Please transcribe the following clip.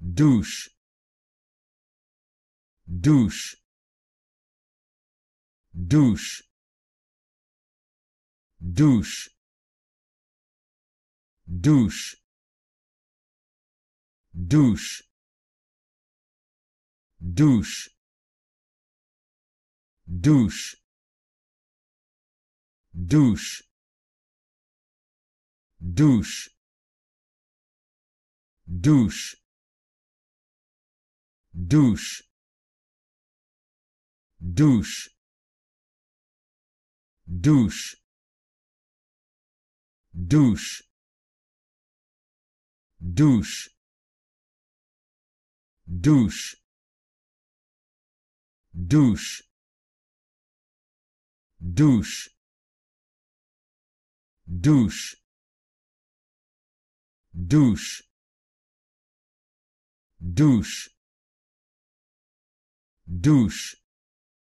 douche douche douche douche douche douche douche douche douche douche douche douche douche douche douche douche douche douche douche douche douche douche douche